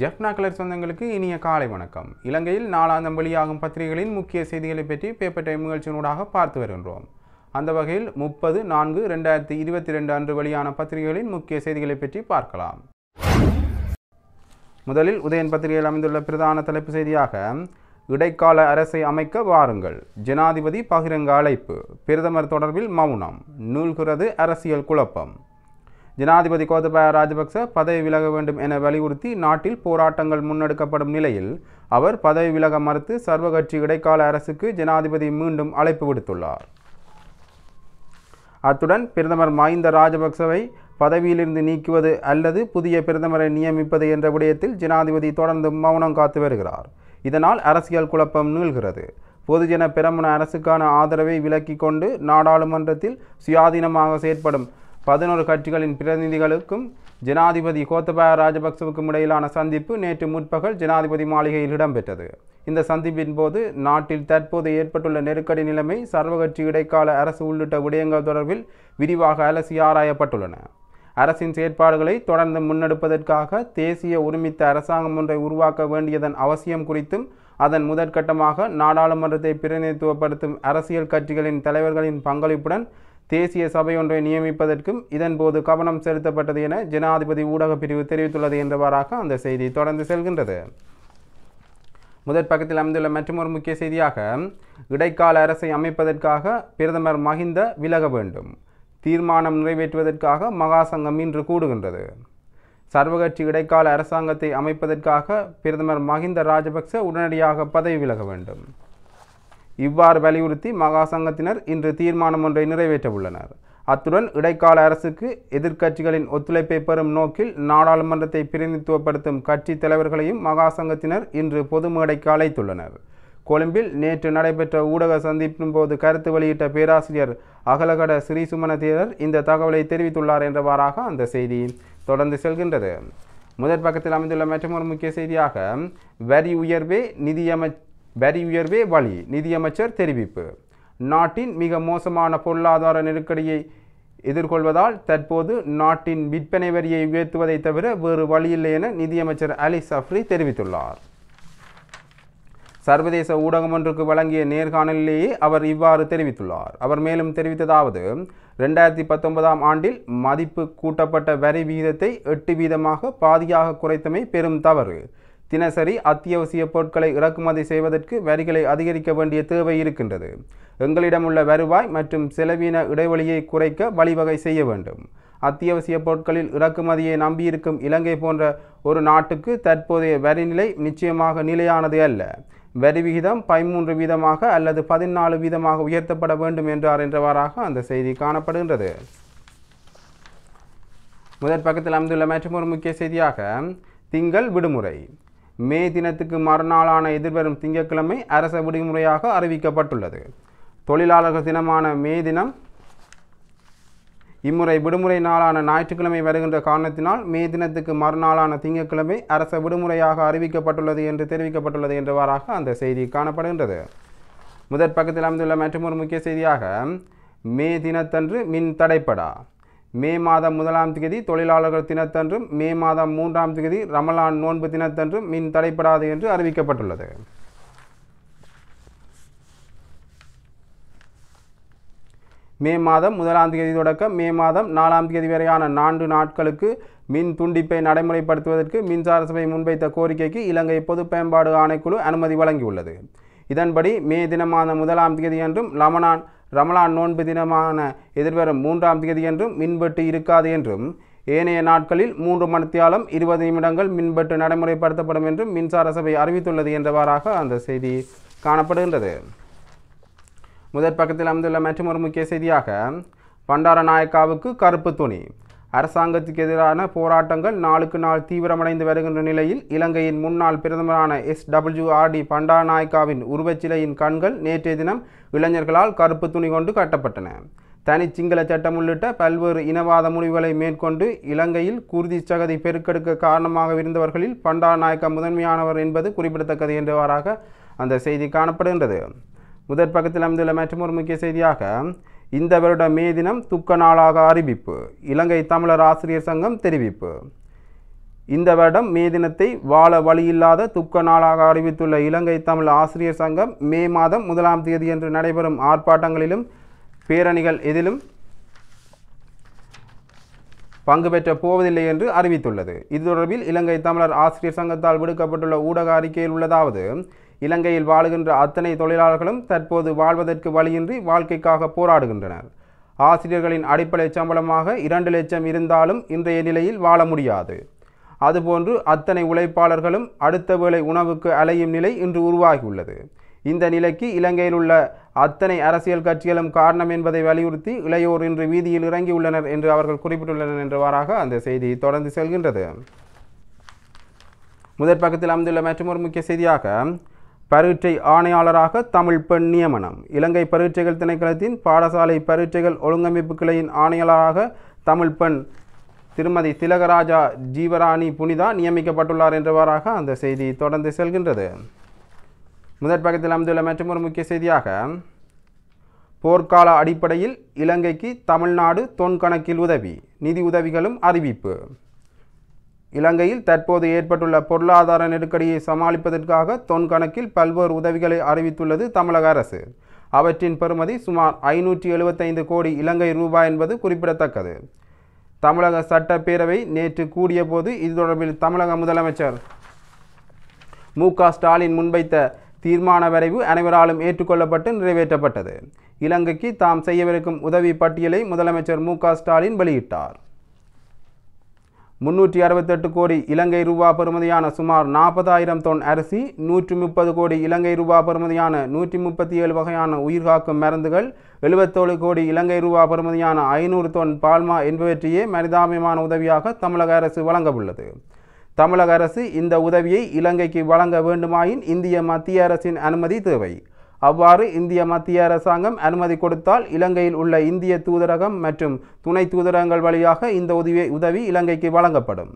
Jaffna colour சொந்தங்களுக்கு இனிய காலை வணக்கம் இலங்கையில் நாளாந்தம் வெளியாகும் பத்திரிகைகளின் முக்கிய செய்திகளை பற்றி பேப்பர் டைம் நிகழ்ச்சியினூடாக பார்த்து வருகின்றோம் அந்த வகையில் முப்பது நான்கு ரெண்டாயிரத்தி இருபத்தி ரெண்டு அன்று வெளியான பத்திரிகைகளின் முக்கிய செய்திகளை பற்றி பார்க்கலாம் முதலில் உதயன் பத்திரிகையில் அமைந்துள்ள பிரதான தலைப்பு செய்தியாக இடைக்கால அரசை அமைக்க வாருங்கள் ஜனாதிபதி பகிரங்க அழைப்பு பிரதமர் தொடர்பில் மௌனம் நூல்கிறது அரசியல் குழப்பம் ஜனாதிபதி கோத்தபாய ராஜபக்ச பதவி விலக வேண்டும் என வலியுறுத்தி நாட்டில் போராட்டங்கள் முன்னெடுக்கப்படும் நிலையில் அவர் பதவி விலக மறுத்து சர்வகட்சி இடைக்கால அரசுக்கு ஜனாதிபதி மீண்டும் அழைப்பு விடுத்துள்ளார் அத்துடன் பிரதமர் மஹிந்த ராஜபக்சவை பதவியிலிருந்து நீக்குவது அல்லது புதிய பிரதமரை நியமிப்பது என்ற விடயத்தில் ஜனாதிபதி தொடர்ந்து மௌனம் காத்து வருகிறார் இதனால் அரசியல் குழப்பம் நீள்கிறது பொதுஜன பெரமுன அரசுக்கான ஆதரவை விலக்கிக் கொண்டு நாடாளுமன்றத்தில் சுயாதீனமாக செயற்படும் பதினோரு கட்சிகளின் பிரதிநிதிகளுக்கும் ஜனாதிபதி கோத்தபாய ராஜபக்சவுக்கும் இடையிலான சந்திப்பு நேற்று முற்பகல் ஜனாதிபதி மாளிகையில் இடம்பெற்றது இந்த சந்திப்பின் போது நாட்டில் தற்போது ஏற்பட்டுள்ள நெருக்கடி நிலைமை சர்வகட்சி இடைக்கால அரசு உள்ளிட்ட விடயங்கள் தொடர்பில் விரிவாக அலசி ஆராயப்பட்டுள்ளன அரசின் செயற்பாடுகளை தொடர்ந்து முன்னெடுப்பதற்காக தேசிய ஒருமித்த அரசாங்கம் ஒன்றை உருவாக்க வேண்டியதன் அவசியம் குறித்தும் அதன் முதற்கட்டமாக நாடாளுமன்றத்தை பிரதிநிதித்துவப்படுத்தும் அரசியல் கட்சிகளின் தலைவர்களின் பங்களிப்புடன் தேசிய சபை ஒன்றை நியமிப்பதற்கும் இதன்போது கவனம் செலுத்தப்பட்டது என ஜனாதிபதி ஊடக பிரிவு தெரிவித்துள்ளது என்றவாறாக அந்த செய்தி தொடர்ந்து செல்கின்றது முதற் பக்கத்தில் அமைந்துள்ள மற்றொரு முக்கிய செய்தியாக இடைக்கால அரசை அமைப்பதற்காக பிரதமர் மஹிந்த விலக வேண்டும் தீர்மானம் நிறைவேற்றுவதற்காக மகாசங்கம் இன்று கூடுகின்றது சர்வகட்சி இடைக்கால அரசாங்கத்தை அமைப்பதற்காக பிரதமர் மஹிந்த ராஜபக்ச உடனடியாக பதவி விலக வேண்டும் இவ்வாறு வலியுறுத்தி மகா சங்கத்தினர் இன்று தீர்மானம் ஒன்றை நிறைவேற்ற உள்ளனர் அத்துடன் இடைக்கால அரசுக்கு எதிர்க்கட்சிகளின் ஒத்துழைப்பை பெறும் நோக்கில் நாடாளுமன்றத்தை பிரதிநிதித்துவப்படுத்தும் கட்சி தலைவர்களையும் மகா சங்கத்தினர் இன்று பொது மேடைக்கு அழைத்துள்ளனர் கொழும்பில் நேற்று நடைபெற்ற ஊடக சந்திப்பின் போது கருத்து வெளியிட்ட பேராசிரியர் அகலகட ஸ்ரீசுமன தேரர் இந்த தகவலை தெரிவித்துள்ளார் என்றவாறாக அந்த செய்தி தொடர்ந்து செல்கின்றது முதற் பக்கத்தில் அமைந்துள்ள மற்றொரு முக்கிய செய்தியாக வரி உயர்வே நிதியமை வரி உயர்வே வழி நிதியமைச்சர் தெரிவிப்பு நாட்டின் மிக மோசமான பொருளாதார நெருக்கடியை எதிர்கொள்வதால் தற்போது நாட்டின் விற்பனை வரியை உயர்த்துவதை தவிர வேறு வழியில்லை என நிதியமைச்சர் அலி சஃப்ரி தெரிவித்துள்ளார் சர்வதேச ஊடகம் ஒன்றுக்கு வழங்கிய நேர்காணலிலேயே அவர் இவ்வாறு தெரிவித்துள்ளார் அவர் மேலும் தெரிவித்ததாவது ரெண்டாயிரத்தி பத்தொன்பதாம் ஆண்டில் மதிப்பு கூட்டப்பட்ட வரி விகிதத்தை எட்டு வீதமாக பாதியாக குறைத்தமை பெரும் தவறு தினசரி அத்தியாவசிய பொருட்களை இறக்குமதி செய்வதற்கு வரிகளை அதிகரிக்க வேண்டிய தேவை இருக்கின்றது எங்களிடமுள்ள வருவாய் மற்றும் செலவின இடைவெளியை குறைக்க வழிவகை செய்ய வேண்டும் அத்தியாவசிய பொருட்களில் இறக்குமதியை நம்பியிருக்கும் இலங்கை போன்ற ஒரு நாட்டுக்கு தற்போதைய வரி நிலை நிச்சயமாக நிலையானது அல்ல வரி விகிதம் பதிமூன்று வீதமாக அல்லது பதினாலு வீதமாக உயர்த்தப்பட வேண்டும் என்றார் என்றவாறாக அந்த செய்தி காணப்படுகின்றது முதற் பக்கத்தில் அமைந்துள்ள மற்றும் ஒரு முக்கிய செய்தியாக திங்கள் விடுமுறை மே தினத்துக்கு மறுநாளான எதிர்வரும் திங்கட்கிழமை அரச விடுமுறையாக அறிவிக்கப்பட்டுள்ளது தொழிலாளர்கள் தினமான மே தினம் இம்முறை விடுமுறை நாளான ஞாயிற்றுக்கிழமை வருகின்ற காரணத்தினால் மே தினத்துக்கு மறுநாளான திங்கட்கிழமை அரச விடுமுறையாக அறிவிக்கப்பட்டுள்ளது என்று தெரிவிக்கப்பட்டுள்ளது என்றவாறாக அந்த செய்தி காணப்படுகின்றது முதற் பக்கத்தில் அமைந்துள்ள மற்றொரு முக்கிய செய்தியாக மே தினத்தன்று மின் தடைப்படா மே மாதம் முதலாம் தேதி தொழிலாளர்கள் தினத்தன்றும் மே மாதம் மூன்றாம் தேதி ரமலான் நோன்பு தினத்தன்றும் மின் தடைப்படாது என்று அறிவிக்கப்பட்டுள்ளது மே மாதம் முதலாம் தேதி தொடக்கம் மே மாதம் நாலாம் தேதி வரையான நான்கு நாட்களுக்கு மின் துண்டிப்பை நடைமுறைப்படுத்துவதற்கு மின்சார சபை முன்வைத்த கோரிக்கைக்கு இலங்கை பொது பயன்பாடு ஆணைக்குழு அனுமதி வழங்கியுள்ளது இதன்படி மே தினமான முதலாம் தேதி என்றும் லமனான் ரமலான் நோன்பு தினமான எதிர்வரும் மூன்றாம் தேதி என்றும் மின்வெட்டு இருக்காது என்றும் ஏனைய நாட்களில் மூன்று மணித்தியாலம் இருபது நிமிடங்கள் மின்வெட்டு நடைமுறைப்படுத்தப்படும் என்றும் மின்சார சபை அறிவித்துள்ளது என்றவாறாக அந்த செய்தி காணப்படுகின்றது முதற் பக்கத்தில் அமைந்துள்ள மற்றும் ஒரு முக்கிய செய்தியாக பண்டாரநாயக்காவுக்கு கருப்பு துணி அரசாங்கத்துக்கு எதிரான போராட்டங்கள் நாளுக்கு நாள் தீவிரமடைந்து வருகின்ற நிலையில் இலங்கையின் முன்னாள் பிரதமரான எஸ் டபிள்யூ ஆர் டி பண்டாநாயக்காவின் உருவச்சிலையின் கண்கள் நேற்றைய தினம் இளைஞர்களால் கருப்பு துணி கொண்டு கட்டப்பட்டன தனி சிங்கள சட்டம் உள்ளிட்ட பல்வேறு இனவாத முடிவுகளை மேற்கொண்டு இலங்கையில் குருதி சகதி பெருக்கெடுக்க காரணமாக இருந்தவர்களில் பண்டாநாயக்க முதன்மையானவர் என்பது குறிப்பிடத்தக்கது என்றவாறாக அந்த செய்தி காணப்படுகின்றது முதற் பக்கத்தில் அமைந்துள்ள மற்றும் ஒரு முக்கிய செய்தியாக இந்த வருட மே தினம் துக்க நாளாக அறிவிப்பு இலங்கை தமிழர் ஆசிரியர் சங்கம் தெரிவிப்பு இந்த வருடம் மே தினத்தை வாழ வழியில்லாத துக்க நாளாக அறிவித்துள்ள இலங்கை தமிழ் ஆசிரியர் சங்கம் மே மாதம் முதலாம் தேதியன்று நடைபெறும் ஆர்ப்பாட்டங்களிலும் பேரணிகள் எதிலும் பங்கு பெற்ற போவதில்லை என்று அறிவித்துள்ளது இது தொடர்பில் இலங்கை தமிழர் ஆசிரியர் சங்கத்தால் விடுக்கப்பட்டுள்ள ஊடக அறிக்கையில் உள்ளதாவது இலங்கையில் வாழுகின்ற அத்தனை தொழிலாளர்களும் தற்போது வாழ்வதற்கு வழியின்றி வாழ்க்கைக்காக போராடுகின்றனர் ஆசிரியர்களின் அடிப்படை சம்பளமாக இரண்டு லட்சம் இருந்தாலும் இன்றைய நிலையில் வாழ முடியாது அதுபோன்று அத்தனை உழைப்பாளர்களும் அடுத்த வேளை உணவுக்கு அலையும் நிலை இன்று உருவாகியுள்ளது இந்த நிலைக்கு இலங்கையில் உள்ள அத்தனை அரசியல் கட்சிகளும் காரணம் என்பதை வலியுறுத்தி இளையோர் இன்று வீதியில் இறங்கியுள்ளனர் என்று அவர்கள் குறிப்பிட்டுள்ளனர் என்றவாறாக அந்த செய்தி தொடர்ந்து செல்கின்றது முதற் பக்கத்தில் அமைந்துள்ள மற்றொரு முக்கிய செய்தியாக பரீட்சை ஆணையாளராக தமிழ் பெண் நியமனம் இலங்கை பரீட்சைகள் திணைக்களத்தின் பாடசாலை பரீட்சைகள் ஒழுங்கமைப்பு கிளையின் ஆணையாளராக தமிழ் பெண் திருமதி திலகராஜா ஜீவராணி புனிதா நியமிக்கப்பட்டுள்ளார் என்றவாறாக அந்த செய்தி தொடர்ந்து செல்கின்றது முதற் பக்கத்தில் அமைந்துள்ள ஒரு முக்கிய செய்தியாக போர்க்கால அடிப்படையில் இலங்கைக்கு தமிழ்நாடு தொன்கணக்கில் உதவி நிதி உதவிகளும் அறிவிப்பு இலங்கையில் தற்போது ஏற்பட்டுள்ள பொருளாதார நெருக்கடியை சமாளிப்பதற்காக தொன் கணக்கில் பல்வேறு உதவிகளை அறிவித்துள்ளது தமிழக அரசு அவற்றின் பெறுமதி சுமார் ஐநூற்றி எழுபத்தைந்து கோடி இலங்கை ரூபாய் என்பது குறிப்பிடத்தக்கது தமிழக சட்டப்பேரவை நேற்று கூடிய போது இது தொடர்பில் தமிழக முதலமைச்சர் மு ஸ்டாலின் முன்வைத்த தீர்மான வரைவு அனைவராலும் ஏற்றுக்கொள்ளப்பட்டு நிறைவேற்றப்பட்டது இலங்கைக்கு தாம் செய்யவிருக்கும் உதவி பட்டியலை முதலமைச்சர் மு ஸ்டாலின் வெளியிட்டார் முன்னூற்றி அறுபத்தெட்டு கோடி இலங்கை ரூபா பெறுமதியான சுமார் நாற்பதாயிரம் தொன் அரிசி நூற்றி முப்பது கோடி இலங்கை ரூபா பெறுமதியான நூற்றி முப்பத்தி ஏழு வகையான உயிர்காக்கும் மருந்துகள் எழுபத்தோழு கோடி இலங்கை ரூபா பெறுமதியான ஐநூறு தொன் பால்மா என்பவற்றையே மனிதாபிமான உதவியாக தமிழக அரசு வழங்கவுள்ளது தமிழக அரசு இந்த உதவியை இலங்கைக்கு வழங்க வேண்டுமாயின் இந்திய மத்திய அரசின் அனுமதி தேவை அவ்வாறு இந்திய மத்திய அரசாங்கம் அனுமதி கொடுத்தால் இலங்கையில் உள்ள இந்திய தூதரகம் மற்றும் துணை தூதரகங்கள் வழியாக இந்த உதவி உதவி இலங்கைக்கு வழங்கப்படும்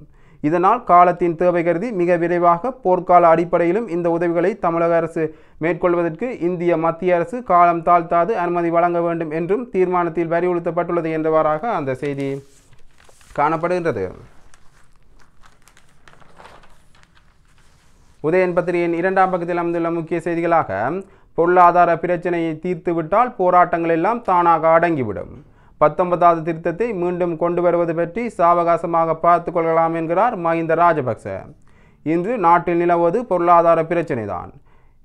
இதனால் காலத்தின் தேவை கருதி மிக விரைவாக போர்க்கால அடிப்படையிலும் இந்த உதவிகளை தமிழக அரசு மேற்கொள்வதற்கு இந்திய மத்திய அரசு காலம் தாழ்த்தாது அனுமதி வழங்க வேண்டும் என்றும் தீர்மானத்தில் வலியுறுத்தப்பட்டுள்ளது என்றவாறாக அந்த செய்தி காணப்படுகின்றது உதயன் பத்திரிகையின் இரண்டாம் பக்கத்தில் அமைந்துள்ள முக்கிய செய்திகளாக பொருளாதார பிரச்சனையை தீர்த்துவிட்டால் போராட்டங்கள் எல்லாம் தானாக அடங்கிவிடும் பத்தொன்பதாவது திருத்தத்தை மீண்டும் கொண்டு வருவது பற்றி சாவகாசமாக பார்த்து கொள்ளலாம் என்கிறார் மஹிந்த ராஜபக்ச இன்று நாட்டில் நிலவுவது பொருளாதார பிரச்சனை தான்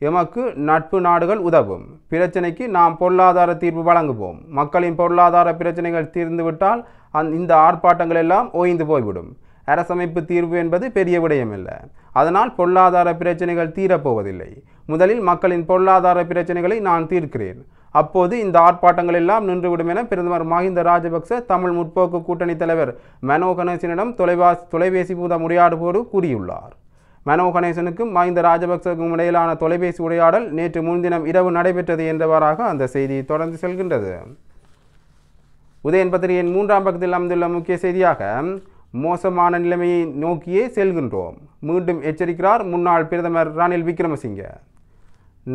எமக்கு நட்பு நாடுகள் உதவும் பிரச்சனைக்கு நாம் பொருளாதார தீர்வு வழங்குவோம் மக்களின் பொருளாதார பிரச்சனைகள் தீர்ந்துவிட்டால் அந் இந்த ஆர்ப்பாட்டங்கள் எல்லாம் ஓய்ந்து போய்விடும் அரசமைப்பு தீர்வு என்பது பெரிய விடயமில்லை அதனால் பொருளாதார பிரச்சனைகள் தீரப்போவதில்லை முதலில் மக்களின் பொருளாதார பிரச்சனைகளை நான் தீர்க்கிறேன் அப்போது இந்த ஆர்ப்பாட்டங்கள் எல்லாம் நின்றுவிடும் என பிரதமர் மஹிந்த ராஜபக்ச தமிழ் முற்போக்கு கூட்டணி தலைவர் மனோ கணேசனிடம் தொலைவா தொலைபேசி மூலம் உரையாடுவோடு கூறியுள்ளார் மனோ கணேசனுக்கும் மஹிந்த ராஜபக்சவுக்கும் இடையிலான தொலைபேசி உரையாடல் நேற்று முன்தினம் இரவு நடைபெற்றது என்றவாறாக அந்த செய்தி தொடர்ந்து செல்கின்றது உதயன் பத்திரிகையின் மூன்றாம் பக்கத்தில் அமைந்துள்ள முக்கிய செய்தியாக மோசமான நிலைமையை நோக்கியே செல்கின்றோம் மீண்டும் எச்சரிக்கிறார் முன்னாள் பிரதமர் ரணில் விக்ரமசிங்க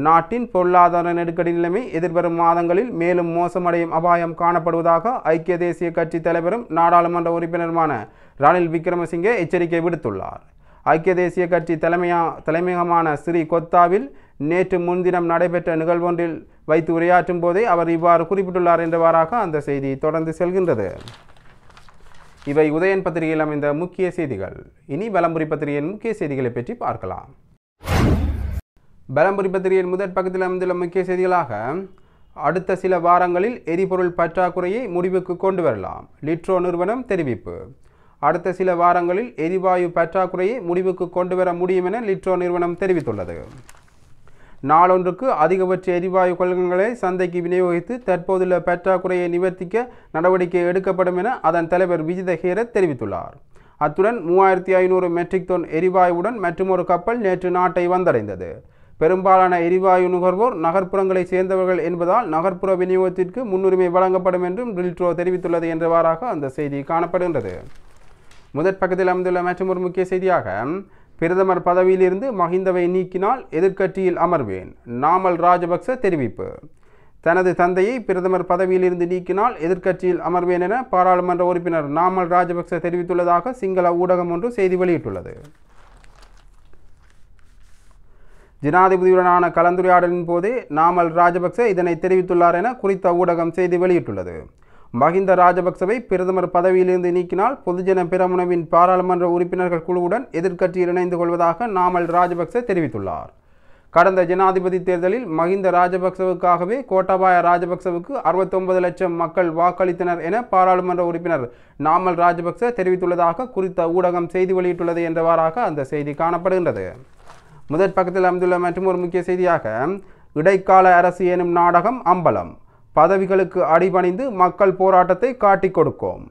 நாட்டின் பொருளாதார நெருக்கடி நிலைமை எதிர்வரும் மாதங்களில் மேலும் மோசமடையும் அபாயம் காணப்படுவதாக ஐக்கிய தேசிய கட்சி தலைவரும் நாடாளுமன்ற உறுப்பினருமான ரணில் விக்ரமசிங்கே எச்சரிக்கை விடுத்துள்ளார் ஐக்கிய தேசிய கட்சி தலைமையா தலைமையகமான ஸ்ரீ கொத்தாவில் நேற்று முன்தினம் நடைபெற்ற நிகழ்வொன்றில் வைத்து உரையாற்றும் போதே அவர் இவ்வாறு குறிப்பிட்டுள்ளார் என்றவாறாக அந்த செய்தி தொடர்ந்து செல்கின்றது இவை உதயன் பத்திரிகையில் அமைந்த முக்கிய செய்திகள் இனி பலம்புரி பத்திரிகையின் முக்கிய செய்திகளை பற்றி பார்க்கலாம் பலம்புரி பத்திரிகையின் முதற் பக்கத்தில் அமைந்துள்ள முக்கிய செய்திகளாக அடுத்த சில வாரங்களில் எரிபொருள் பற்றாக்குறையை முடிவுக்கு கொண்டு வரலாம் லிட்ரோ நிறுவனம் தெரிவிப்பு அடுத்த சில வாரங்களில் எரிவாயு பற்றாக்குறையை முடிவுக்கு கொண்டு வர முடியும் என லிட்ரோ நிறுவனம் தெரிவித்துள்ளது நாளொன்றுக்கு அதிகபட்ச எரிவாயு கொள்கங்களை சந்தைக்கு விநியோகித்து தற்போதுள்ள பற்றாக்குறையை நிவர்த்திக்க நடவடிக்கை எடுக்கப்படும் என அதன் தலைவர் விஜித ஹேரத் தெரிவித்துள்ளார் அத்துடன் மூவாயிரத்தி ஐநூறு மெட்ரிக் டன் எரிவாயுடன் மற்றொரு கப்பல் நேற்று நாட்டை வந்தடைந்தது பெரும்பாலான எரிவாயு நுகர்வோர் நகர்ப்புறங்களை சேர்ந்தவர்கள் என்பதால் நகர்ப்புற விநியோகத்திற்கு முன்னுரிமை வழங்கப்படும் என்றும் ரில்ட்ரோ தெரிவித்துள்ளது என்றவாறாக அந்த செய்தி காணப்படுகின்றது முதற் பக்கத்தில் அமைந்துள்ள மற்றொரு முக்கிய செய்தியாக பிரதமர் பதவியிலிருந்து மஹிந்தவை நீக்கினால் எதிர்க்கட்சியில் அமர்வேன் நாமல் ராஜபக்ச தெரிவிப்பு தனது தந்தையை பிரதமர் பதவியிலிருந்து நீக்கினால் எதிர்க்கட்சியில் அமர்வேன் என பாராளுமன்ற உறுப்பினர் நாமல் ராஜபக்ச தெரிவித்துள்ளதாக சிங்கள ஊடகம் ஒன்று செய்தி வெளியிட்டுள்ளது ஜனாதிபதியுடனான கலந்துரையாடலின் போதே நாமல் ராஜபக்ச இதனை தெரிவித்துள்ளார் என குறித்த ஊடகம் செய்தி வெளியிட்டுள்ளது மகிந்த ராஜபக்சவை பிரதமர் பதவியிலிருந்து நீக்கினால் பொதுஜன பிரமுனவின் பாராளுமன்ற உறுப்பினர்கள் குழுவுடன் எதிர்க்கட்சியில் இணைந்து கொள்வதாக நாமல் ராஜபக்ச தெரிவித்துள்ளார் கடந்த ஜனாதிபதி தேர்தலில் மகிந்த ராஜபக்சவுக்காகவே கோட்டாபாய ராஜபக்சவுக்கு அறுபத்தொன்பது லட்சம் மக்கள் வாக்களித்தனர் என பாராளுமன்ற உறுப்பினர் நாமல் ராஜபக்ச தெரிவித்துள்ளதாக குறித்த ஊடகம் செய்தி வெளியிட்டுள்ளது என்றவாறாக அந்த செய்தி காணப்படுகின்றது முதற் பக்கத்தில் அமைந்துள்ள மற்றும் ஒரு முக்கிய செய்தியாக இடைக்கால அரசு எனும் நாடகம் அம்பலம் பதவிகளுக்கு அடிபணிந்து மக்கள் போராட்டத்தை காட்டிக் கொடுக்கும்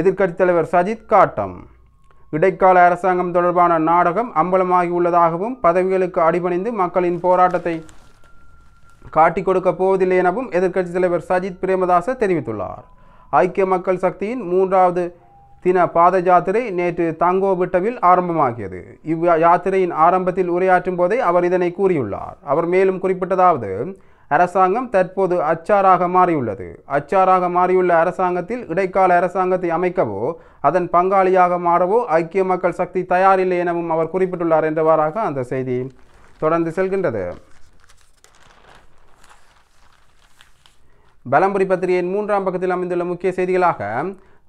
எதிர்கட்சித் தலைவர் சஜித் காட்டம் இடைக்கால அரசாங்கம் தொடர்பான நாடகம் அம்பலமாகி உள்ளதாகவும் பதவிகளுக்கு அடிபணிந்து மக்களின் போராட்டத்தை காட்டிக் கொடுக்க போவதில்லை எனவும் எதிர்க்கட்சித் தலைவர் சஜித் பிரேமதாச தெரிவித்துள்ளார் ஐக்கிய மக்கள் சக்தியின் மூன்றாவது தின பாத யாத்திரை நேற்று தங்கோபிட்டவில் ஆரம்பமாகியது இவ் யாத்திரையின் ஆரம்பத்தில் உரையாற்றும் போதே அவர் இதனை கூறியுள்ளார் அவர் மேலும் குறிப்பிட்டதாவது அரசாங்கம் தற்போது அச்சாராக மாறியுள்ளது அச்சாராக மாறியுள்ள அரசாங்கத்தில் இடைக்கால அரசாங்கத்தை அமைக்கவோ அதன் பங்காளியாக மாறவோ ஐக்கிய மக்கள் சக்தி தயாரில்லை எனவும் அவர் குறிப்பிட்டுள்ளார் என்றவாறாக அந்த செய்தி தொடர்ந்து செல்கின்றது பலம்புரி பத்திரிகையின் மூன்றாம் பக்கத்தில் அமைந்துள்ள முக்கிய செய்திகளாக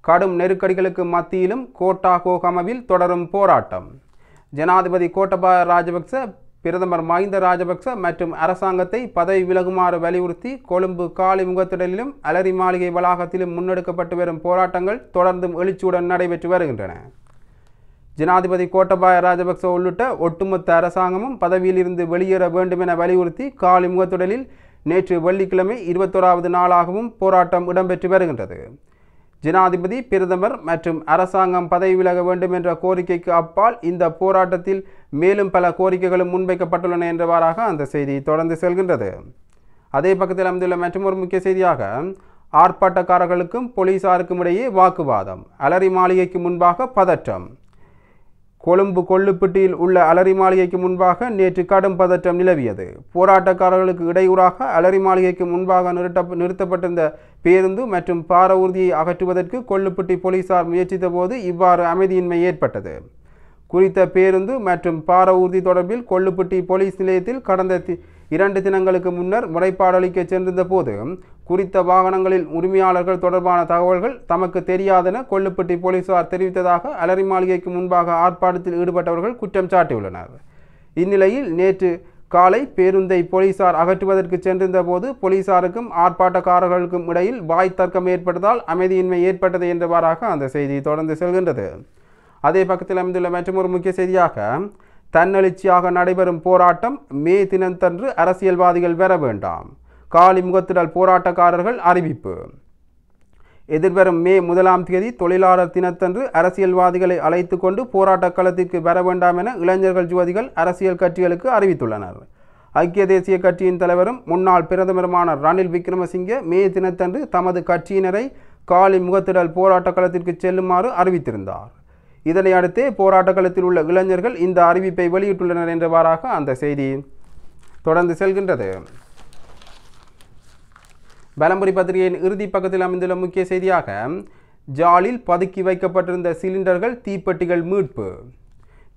கடும் நெருக்கடிகளுக்கு மத்தியிலும் கோட்டா கோகமவில் தொடரும் போராட்டம் ஜனாதிபதி கோட்டபாய ராஜபக்ச பிரதமர் மஹிந்த ராஜபக்ச மற்றும் அரசாங்கத்தை பதவி விலகுமாறு வலியுறுத்தி கொழும்பு காலி முகத்திடலிலும் அலரி மாளிகை வளாகத்திலும் முன்னெடுக்கப்பட்டு வரும் போராட்டங்கள் தொடர்ந்தும் எழுச்சியுடன் நடைபெற்று வருகின்றன ஜனாதிபதி கோட்டபாய ராஜபக்ச உள்ளிட்ட ஒட்டுமொத்த அரசாங்கமும் பதவியிலிருந்து வெளியேற வேண்டும் என வலியுறுத்தி காலி முகத்துடலில் நேற்று வெள்ளிக்கிழமை இருபத்தோராவது நாளாகவும் போராட்டம் இடம்பெற்று வருகின்றது ஜனாதிபதி பிரதமர் மற்றும் அரசாங்கம் பதவி விலக வேண்டும் என்ற கோரிக்கைக்கு அப்பால் இந்த போராட்டத்தில் மேலும் பல கோரிக்கைகளும் முன்வைக்கப்பட்டுள்ளன என்றவாறாக அந்த செய்தி தொடர்ந்து செல்கின்றது அதே பக்கத்தில் அமைந்துள்ள மற்றும் ஒரு முக்கிய செய்தியாக ஆர்ப்பாட்டக்காரர்களுக்கும் போலீசாருக்கும் இடையே வாக்குவாதம் அலரி மாளிகைக்கு முன்பாக பதற்றம் கொழும்பு கொள்ளுப்பட்டியில் உள்ள அலரி மாளிகைக்கு முன்பாக நேற்று கடும் பதற்றம் நிலவியது போராட்டக்காரர்களுக்கு இடையூறாக அலரி மாளிகைக்கு முன்பாக நிறுத்த நிறுத்தப்பட்டிருந்த பேருந்து மற்றும் பார ஊர்தியை அகற்றுவதற்கு கொள்ளுப்பட்டி போலீசார் முயற்சித்த போது இவ்வாறு அமைதியின்மை ஏற்பட்டது குறித்த பேருந்து மற்றும் பார ஊர்தி தொடர்பில் கொள்ளுப்பட்டி போலீஸ் நிலையத்தில் கடந்த இரண்டு தினங்களுக்கு முன்னர் முறைப்பாடளிக்க சென்றிருந்த போது குறித்த வாகனங்களில் உரிமையாளர்கள் தொடர்பான தகவல்கள் தமக்கு தெரியாதென கொள்ளுப்பட்டி போலீசார் தெரிவித்ததாக அலரி மாளிகைக்கு முன்பாக ஆர்ப்பாட்டத்தில் ஈடுபட்டவர்கள் குற்றம் சாட்டியுள்ளனர் இந்நிலையில் நேற்று காலை பேருந்தை போலீசார் அகற்றுவதற்கு சென்றிருந்த போது போலீசாருக்கும் ஆர்ப்பாட்டக்காரர்களுக்கும் இடையில் வாய் தர்க்கம் ஏற்பட்டதால் அமைதியின்மை ஏற்பட்டது என்றவாறாக அந்த செய்தி தொடர்ந்து செல்கின்றது அதே பக்கத்தில் அமைந்துள்ள மற்றொரு முக்கிய செய்தியாக தன்னெழுச்சியாக நடைபெறும் போராட்டம் மே தினத்தன்று அரசியல்வாதிகள் பெற வேண்டாம் காலி முகத்திடல் போராட்டக்காரர்கள் அறிவிப்பு எதிர்வரும் மே முதலாம் தேதி தொழிலாளர் தினத்தன்று அரசியல்வாதிகளை அழைத்து கொண்டு போராட்டக் களத்திற்கு வர வேண்டாம் என இளைஞர்கள் ஜுவதிகள் அரசியல் கட்சிகளுக்கு அறிவித்துள்ளனர் ஐக்கிய தேசிய கட்சியின் தலைவரும் முன்னாள் பிரதமருமான ரணில் விக்ரமசிங்கே மே தினத்தன்று தமது கட்சியினரை காலி முகத்திடல் போராட்ட களத்திற்கு செல்லுமாறு அறிவித்திருந்தார் இதனை அடுத்து போராட்ட களத்தில் உள்ள இளைஞர்கள் இந்த அறிவிப்பை வெளியிட்டுள்ளனர் என்றவாறாக அந்த செய்தி தொடர்ந்து செல்கின்றது பலம்புரி பத்திரிகையின் இறுதி பக்கத்தில் அமைந்துள்ள முக்கிய செய்தியாக ஜாலில் பதுக்கி வைக்கப்பட்டிருந்த சிலிண்டர்கள் தீப்பெட்டிகள் மீட்பு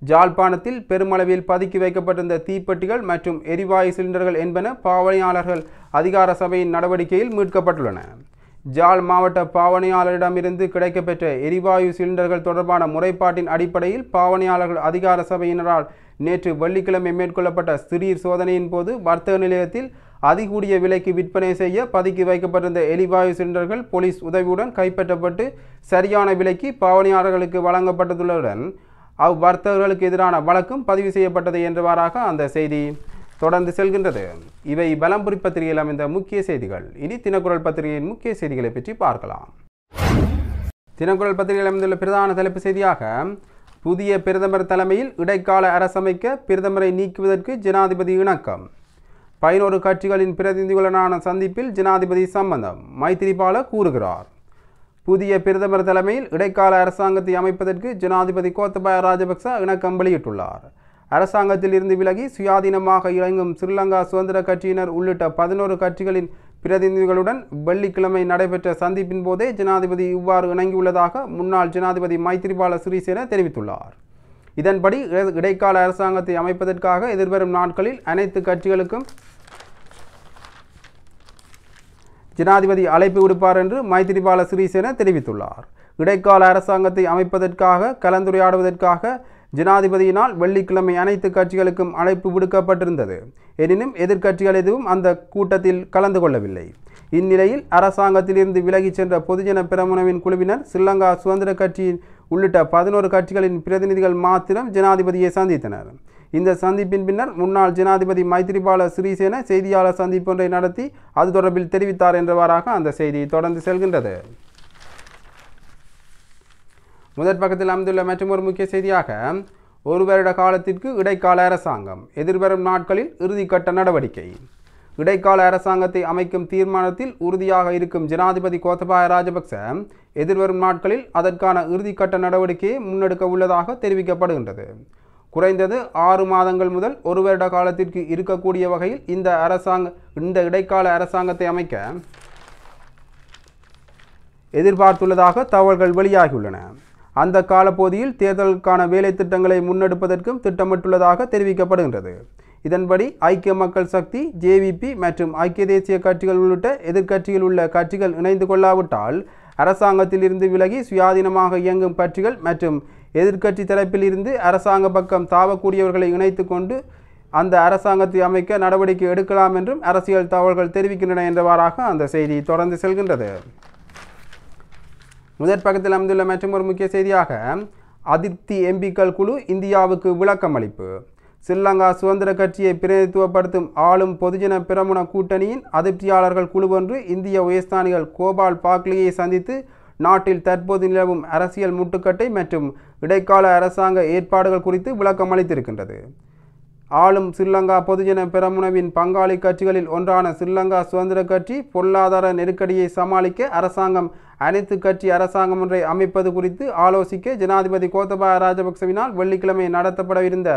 ஜாழ்ப்பாணத்தில் பெருமளவில் பதுக்கி வைக்கப்பட்டிருந்த தீப்பெட்டிகள் மற்றும் எரிவாயு சிலிண்டர்கள் என்பன பாவனையாளர்கள் அதிகார சபையின் நடவடிக்கையில் மீட்கப்பட்டுள்ளன ஜால் மாவட்ட பாவனையாளரிடமிருந்து கிடைக்கப்பெற்ற எரிவாயு சிலிண்டர்கள் தொடர்பான முறைப்பாட்டின் அடிப்படையில் பாவனையாளர்கள் அதிகார சபையினரால் நேற்று வெள்ளிக்கிழமை மேற்கொள்ளப்பட்ட சிறீர் சோதனையின் போது வர்த்தக நிலையத்தில் அதிகூடிய விலைக்கு விற்பனை செய்ய பதுக்கி வைக்கப்பட்டிருந்த எரிவாயு சிலிண்டர்கள் போலீஸ் உதவியுடன் கைப்பற்றப்பட்டு சரியான விலைக்கு பாவனையாளர்களுக்கு வழங்கப்பட்டதுடன் அவ்வர்த்தகர்களுக்கு எதிரான வழக்கும் பதிவு செய்யப்பட்டது என்றவாறாக அந்த செய்தி தொடர்ந்து செல்கின்றது இவை பலம்புரி பத்திரிகையில் அமைந்த முக்கிய செய்திகள் இனி தினக்குரல் பத்திரிகையின் முக்கிய செய்திகளை பற்றி பார்க்கலாம் தினக்குரல் பத்திரிகையில் அமைந்துள்ள பிரதான தலைப்பு செய்தியாக புதிய பிரதமர் தலைமையில் இடைக்கால அரசமைக்க பிரதமரை நீக்குவதற்கு ஜனாதிபதி இணக்கம் பதினோரு கட்சிகளின் பிரதிநிதிகளுடனான சந்திப்பில் ஜனாதிபதி சம்பந்தம் மைத்திரிபால கூறுகிறார் புதிய பிரதமர் தலைமையில் இடைக்கால அரசாங்கத்தை அமைப்பதற்கு ஜனாதிபதி கோத்தபாய ராஜபக்ச இணக்கம் வெளியிட்டுள்ளார் அரசாங்கத்தில் இருந்து விலகி சுயாதீனமாக இறங்கும் ஸ்ரீலங்கா சுதந்திர கட்சியினர் உள்ளிட்ட பதினோரு கட்சிகளின் பிரதிநிதிகளுடன் வெள்ளிக்கிழமை நடைபெற்ற சந்திப்பின் போதே ஜனாதிபதி இவ்வாறு இணங்கியுள்ளதாக முன்னாள் ஜனாதிபதி மைத்திரிபால சிறிசேன தெரிவித்துள்ளார் இதன்படி இடைக்கால அரசாங்கத்தை அமைப்பதற்காக எதிர்வரும் நாட்களில் அனைத்து கட்சிகளுக்கும் ஜனாதிபதி அழைப்பு விடுப்பார் என்று மைத்திரிபால சிறிசேன தெரிவித்துள்ளார் இடைக்கால அரசாங்கத்தை அமைப்பதற்காக கலந்துரையாடுவதற்காக ஜனாதிபதியினால் வெள்ளிக்கிழமை அனைத்து கட்சிகளுக்கும் அழைப்பு விடுக்கப்பட்டிருந்தது எனினும் எதிர்க்கட்சிகள் எதுவும் அந்த கூட்டத்தில் கலந்து கொள்ளவில்லை இந்நிலையில் அரசாங்கத்திலிருந்து விலகிச் சென்ற பொதுஜன பிரமுனவின் குழுவினர் ஸ்ரீலங்கா சுதந்திர கட்சியின் உள்ளிட்ட பதினோரு கட்சிகளின் பிரதிநிதிகள் மாத்திரம் ஜனாதிபதியை சந்தித்தனர் இந்த சந்திப்பின் பின்னர் முன்னாள் ஜனாதிபதி மைத்திரிபால சிறிசேன செய்தியாளர் சந்திப்பொன்றை நடத்தி அது தொடர்பில் தெரிவித்தார் என்றவாறாக அந்த செய்தி தொடர்ந்து செல்கின்றது முதற் பக்கத்தில் அமைந்துள்ள மற்றும் ஒரு முக்கிய செய்தியாக ஒரு வருட காலத்திற்கு இடைக்கால அரசாங்கம் எதிர்வரும் நாட்களில் இறுதிக்கட்ட நடவடிக்கை இடைக்கால அரசாங்கத்தை அமைக்கும் தீர்மானத்தில் உறுதியாக இருக்கும் ஜனாதிபதி கோத்தபாய ராஜபக்ச எதிர்வரும் நாட்களில் அதற்கான இறுதிக்கட்ட நடவடிக்கையை முன்னெடுக்க உள்ளதாக தெரிவிக்கப்படுகின்றது குறைந்தது ஆறு மாதங்கள் முதல் ஒரு வருட காலத்திற்கு இருக்கக்கூடிய வகையில் இந்த அரசாங்க இந்த இடைக்கால அரசாங்கத்தை அமைக்க எதிர்பார்த்துள்ளதாக தகவல்கள் வெளியாகியுள்ளன அந்த காலப்பகுதியில் தேர்தலுக்கான வேலை திட்டங்களை முன்னெடுப்பதற்கும் திட்டமிட்டுள்ளதாக தெரிவிக்கப்படுகின்றது இதன்படி ஐக்கிய மக்கள் சக்தி ஜேவிபி மற்றும் ஐக்கிய தேசிய கட்சிகள் உள்ளிட்ட எதிர்க்கட்சியில் உள்ள கட்சிகள் இணைந்து கொள்ளாவிட்டால் அரசாங்கத்தில் இருந்து விலகி சுயாதீனமாக இயங்கும் கட்சிகள் மற்றும் எதிர்க்கட்சி தரப்பில் இருந்து அரசாங்க பக்கம் தாவக்கூடியவர்களை இணைத்து கொண்டு அந்த அரசாங்கத்தை அமைக்க நடவடிக்கை எடுக்கலாம் என்றும் அரசியல் தகவல்கள் தெரிவிக்கின்றன என்றவாறாக அந்த செய்தி தொடர்ந்து செல்கின்றது முதற் பக்கத்தில் அமைந்துள்ள மற்றும் ஒரு முக்கிய செய்தியாக அதிருப்தி எம்பிக்கள் குழு இந்தியாவுக்கு விளக்கம் அளிப்பு ஸ்ரீலங்கா சுதந்திர கட்சியை பிரதிநிதித்துவப்படுத்தும் ஆளும் பொதுஜன பிரமுன கூட்டணியின் அதிருப்தியாளர்கள் குழு ஒன்று இந்திய உயர்ஸ்தானிகள் கோபால் பாக்லியை சந்தித்து நாட்டில் தற்போது நிலவும் அரசியல் முட்டுக்கட்டை மற்றும் இடைக்கால அரசாங்க ஏற்பாடுகள் குறித்து விளக்கம் அளித்திருக்கின்றது ஆளும் ஸ்ரீலங்கா பொதுஜன பெரமுனவின் பங்காளி கட்சிகளில் ஒன்றான ஸ்ரீலங்கா சுதந்திர கட்சி பொருளாதார நெருக்கடியை சமாளிக்க அரசாங்கம் அனைத்து கட்சி அரசாங்கம் ஒன்றை அமைப்பது குறித்து ஆலோசிக்க ஜனாதிபதி கோத்தபாய ராஜபக்சவினால் வெள்ளிக்கிழமை நடத்தப்படவிருந்த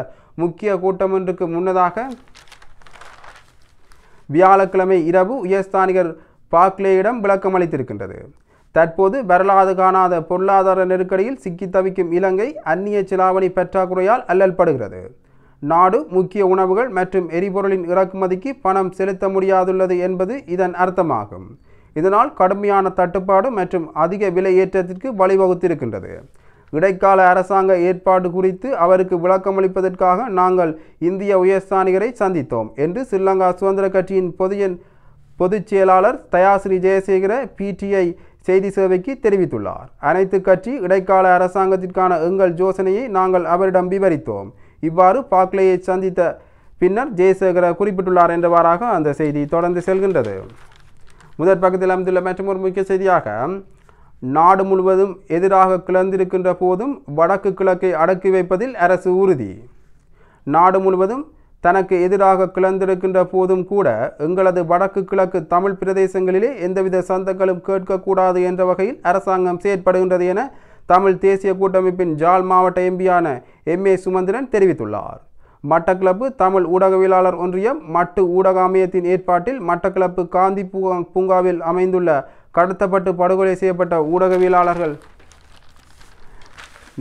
முக்கிய கூட்டம் ஒன்றுக்கு முன்னதாக வியாழக்கிழமை இரவு உயர்ஸ்தானிகர் பாக்லேயிடம் விளக்கம் அளித்திருக்கின்றது தற்போது வரலாறு காணாத பொருளாதார நெருக்கடியில் சிக்கி தவிக்கும் இலங்கை அந்நிய செலாவணி பற்றாக்குறையால் அல்லல்படுகிறது நாடு முக்கிய உணவுகள் மற்றும் எரிபொருளின் இறக்குமதிக்கு பணம் செலுத்த முடியாதுள்ளது என்பது இதன் அர்த்தமாகும் இதனால் கடுமையான தட்டுப்பாடு மற்றும் அதிக விலை ஏற்றத்திற்கு வழிவகுத்திருக்கின்றது இடைக்கால அரசாங்க ஏற்பாடு குறித்து அவருக்கு விளக்கமளிப்பதற்காக நாங்கள் இந்திய உயர்ஸ்தானிகரை சந்தித்தோம் என்று ஸ்ரீலங்கா சுதந்திர கட்சியின் பொது பொதுச் செயலாளர் தயாசிரி ஜெயசேகர பிடிஐ செய்தி சேவைக்கு தெரிவித்துள்ளார் அனைத்து கட்சி இடைக்கால அரசாங்கத்திற்கான எங்கள் யோசனையை நாங்கள் அவரிடம் விவரித்தோம் இவ்வாறு பாக்லேயை சந்தித்த பின்னர் ஜெயசேகர குறிப்பிட்டுள்ளார் என்றவாறாக அந்த செய்தி தொடர்ந்து செல்கின்றது முதற் பக்கத்தில் அமைந்துள்ள மற்றும் ஒரு முக்கிய செய்தியாக நாடு முழுவதும் எதிராக கிளர்ந்திருக்கின்ற போதும் வடக்கு கிழக்கை அடக்கி வைப்பதில் அரசு உறுதி நாடு முழுவதும் தனக்கு எதிராக கிளர்ந்திருக்கின்ற போதும் கூட எங்களது வடக்கு கிழக்கு தமிழ் பிரதேசங்களிலே எந்தவித சந்தங்களும் கேட்கக்கூடாது என்ற வகையில் அரசாங்கம் செயற்படுகின்றது என தமிழ் தேசிய கூட்டமைப்பின் ஜால் மாவட்ட எம்பியான எம் ஏ சுமந்திரன் தெரிவித்துள்ளார் மட்டக்கிளப்பு தமிழ் ஊடகவியலாளர் ஒன்றியம் மட்டு ஊடக அமையத்தின் ஏற்பாட்டில் மட்டக்கிளப்பு காந்தி பூங்காவில் அமைந்துள்ள கடத்தப்பட்டு படுகொலை செய்யப்பட்ட ஊடகவியலாளர்கள்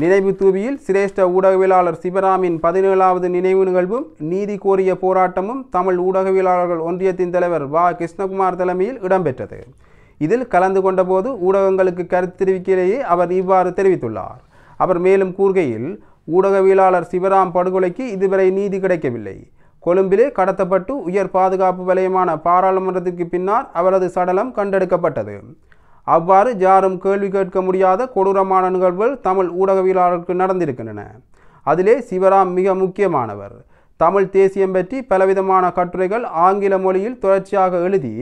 நினைவு தூவியில் சிரேஷ்ட ஊடகவியலாளர் சிவராமின் பதினேழாவது நினைவு நிகழ்வும் நீதி கோரிய போராட்டமும் தமிழ் ஊடகவியலாளர்கள் ஒன்றியத்தின் தலைவர் வா கிருஷ்ணகுமார் தலைமையில் இடம்பெற்றது இதில் கலந்து கொண்டபோது ஊடகங்களுக்கு கருத்து தெரிவிக்கையிலேயே அவர் இவ்வாறு தெரிவித்துள்ளார் அவர் மேலும் கூறுகையில் ஊடகவியலாளர் சிவராம் படுகொலைக்கு இதுவரை நீதி கிடைக்கவில்லை கொழும்பிலே கடத்தப்பட்டு உயர் பாதுகாப்பு வலயமான பாராளுமன்றத்திற்கு பின்னால் அவரது சடலம் கண்டெடுக்கப்பட்டது அவ்வாறு யாரும் கேள்வி கேட்க முடியாத கொடூரமான நிகழ்வுகள் தமிழ் ஊடகவியலாளருக்கு நடந்திருக்கின்றன அதிலே சிவராம் மிக முக்கியமானவர் தமிழ் தேசியம் பற்றி பலவிதமான கட்டுரைகள் ஆங்கில மொழியில் தொடர்ச்சியாக எழுதி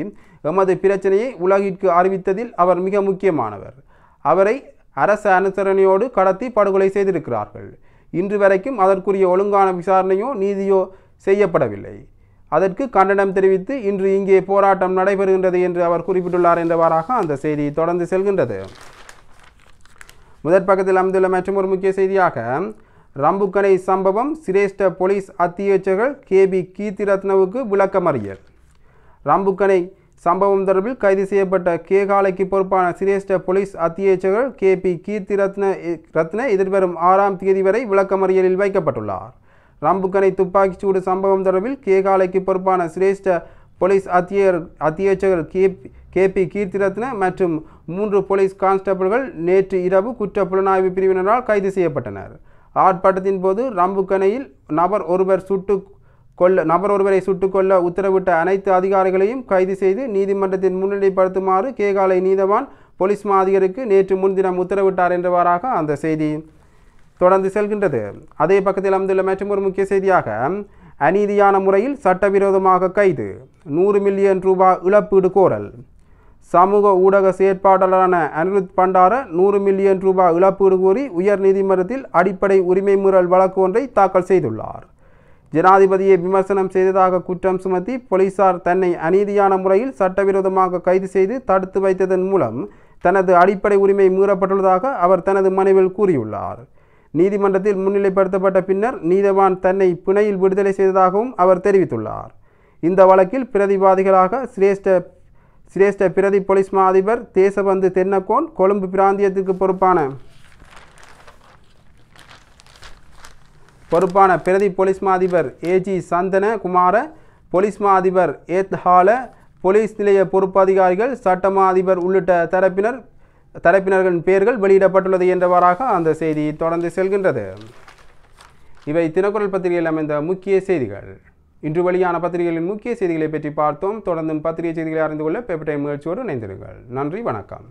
எமது பிரச்சனையை உலகிற்கு அறிவித்ததில் அவர் மிக முக்கியமானவர் அவரை அரச அனுசரணையோடு கடத்தி படுகொலை செய்திருக்கிறார்கள் இன்று வரைக்கும் அதற்குரிய ஒழுங்கான விசாரணையோ நீதியோ செய்யப்படவில்லை அதற்கு கண்டனம் தெரிவித்து இன்று இங்கே போராட்டம் நடைபெறுகின்றது என்று அவர் குறிப்பிட்டுள்ளார் என்றவாறாக அந்த செய்தி தொடர்ந்து செல்கின்றது முதற் பக்கத்தில் அமைந்துள்ள ஒரு முக்கிய செய்தியாக ரம்புக்கனை சம்பவம் சிரேஷ்ட போலீஸ் அத்தியட்சகர் கே பி ரத்னவுக்கு விளக்கமறியல் ரம்புக்கனை சம்பவம் தொடர்பில் கைது செய்யப்பட்ட கே காலைக்கு பொறுப்பான சிரேஷ்ட போலீஸ் அத்தியட்சகர் கே பி கீர்த்தி ரத்ன ரத்ன எதிர்வரும் ஆறாம் தேதி வரை விளக்கமறியலில் வைக்கப்பட்டுள்ளார் ரம்புக்கனை துப்பாக்கிச்சூடு சம்பவம் தொடர்பில் கே காலைக்கு பொறுப்பான சிரேஷ்ட போலீஸ் அத்தியர் அத்தியட்சகர் K K P Keerthi Ratna மற்றும் மூன்று போலீஸ் கான்ஸ்டபிள்கள் நேற்று இரவு குற்ற புலனாய்வு பிரிவினரால் கைது செய்யப்பட்டனர் ஆர்ப்பாட்டத்தின் போது ரம்புக்கனையில் நபர் ஒருவர் சுட்டு கொல்ல நபர் ஒருவரை சுட்டுக்கொள்ள உத்தரவிட்ட அனைத்து அதிகாரிகளையும் கைது செய்து நீதிமன்றத்தின் முன்னிலைப்படுத்துமாறு கேகாலை நீதவான் போலீஸ் மாதிகருக்கு நேற்று முன்தினம் உத்தரவிட்டார் என்றவாறாக அந்த செய்தி தொடர்ந்து செல்கின்றது அதே பக்கத்தில் அமைந்துள்ள மற்றும் ஒரு முக்கிய செய்தியாக அநீதியான முறையில் சட்டவிரோதமாக கைது நூறு மில்லியன் ரூபாய் இழப்பீடு கோரல் சமூக ஊடக செயற்பாட்டாளரான அனிருத் பண்டார நூறு மில்லியன் ரூபாய் இழப்பீடு கோரி உயர் நீதிமன்றத்தில் அடிப்படை உரிமை மீறல் வழக்கு ஒன்றை தாக்கல் செய்துள்ளார் ஜனாதிபதியை விமர்சனம் செய்ததாக குற்றம் சுமத்தி போலீசார் தன்னை அநீதியான முறையில் சட்டவிரோதமாக கைது செய்து தடுத்து வைத்ததன் மூலம் தனது அடிப்படை உரிமை மீறப்பட்டுள்ளதாக அவர் தனது மனைவில் கூறியுள்ளார் நீதிமன்றத்தில் முன்னிலைப்படுத்தப்பட்ட பின்னர் நீதவான் தன்னை பிணையில் விடுதலை செய்ததாகவும் அவர் தெரிவித்துள்ளார் இந்த வழக்கில் பிரதிவாதிகளாக சிரேஷ்ட சிரேஷ்ட பிரதி போலீஸ் மா அதிபர் தேசபந்து தென்னக்கோன் கொழும்பு பிராந்தியத்திற்கு பொறுப்பான பொறுப்பான பிரதி போலீஸ் மா அதிபர் ஏஜி சந்தன குமார போலீஸ் மா அதிபர் ஏத்ஹால போலீஸ் நிலைய பொறுப்பு அதிகாரிகள் சட்டமா அதிபர் உள்ளிட்ட தரப்பினர் தரப்பினர்களின் பெயர்கள் வெளியிடப்பட்டுள்ளது என்றவாறாக அந்த செய்தி தொடர்ந்து செல்கின்றது இவை தினக்குரல் பத்திரிகையில் அமைந்த முக்கிய செய்திகள் இன்று வெளியான பத்திரிகைகளின் முக்கிய செய்திகளை பற்றி பார்த்தோம் தொடர்ந்தும் பத்திரிகை செய்திகளை அறிந்து கொள்ள பேப்பர் டைம் முயற்சியோடு இணைந்திருங்கள் நன்றி வணக்கம்